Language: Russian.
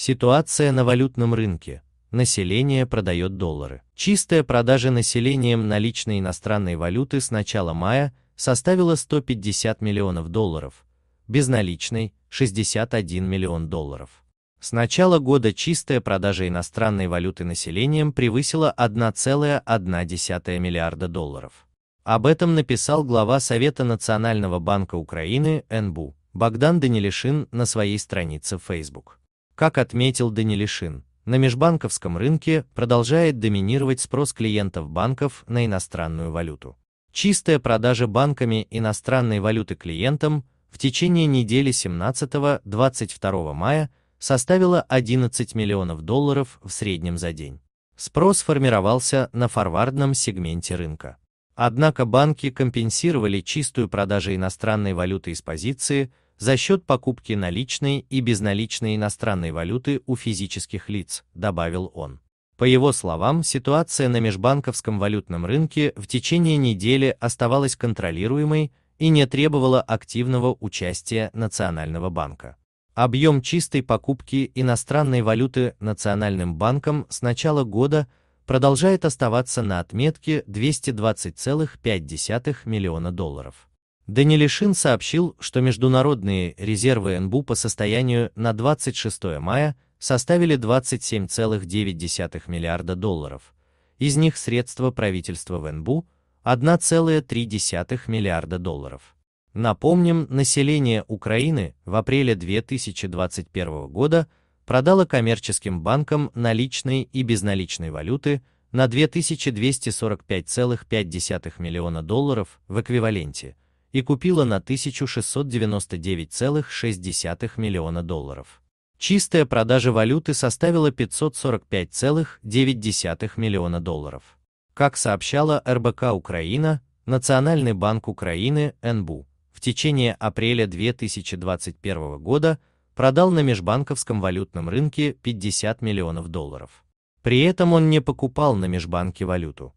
Ситуация на валютном рынке. Население продает доллары. Чистая продажа населением наличной иностранной валюты с начала мая составила 150 миллионов долларов, безналичной – 61 миллион долларов. С начала года чистая продажа иностранной валюты населением превысила 1,1 миллиарда долларов. Об этом написал глава Совета Национального банка Украины НБУ Богдан Данилишин на своей странице Facebook. Как отметил Данилишин, на межбанковском рынке продолжает доминировать спрос клиентов банков на иностранную валюту. Чистая продажа банками иностранной валюты клиентам в течение недели 17-22 мая составила 11 миллионов долларов в среднем за день. Спрос формировался на форвардном сегменте рынка. Однако банки компенсировали чистую продажу иностранной валюты из позиции – за счет покупки наличной и безналичной иностранной валюты у физических лиц, добавил он. По его словам, ситуация на межбанковском валютном рынке в течение недели оставалась контролируемой и не требовала активного участия Национального банка. Объем чистой покупки иностранной валюты Национальным банком с начала года продолжает оставаться на отметке 220,5 миллиона долларов. Данилишин сообщил, что международные резервы НБУ по состоянию на 26 мая составили 27,9 миллиарда долларов, из них средства правительства в НБУ – 1,3 миллиарда долларов. Напомним, население Украины в апреле 2021 года продало коммерческим банкам наличные и безналичные валюты на 2245,5 миллиона долларов в эквиваленте – и купила на 1699,6 миллиона долларов. Чистая продажа валюты составила 545,9 миллиона долларов. Как сообщала РБК Украина, Национальный банк Украины НБУ в течение апреля 2021 года продал на межбанковском валютном рынке 50 миллионов долларов. При этом он не покупал на межбанке валюту.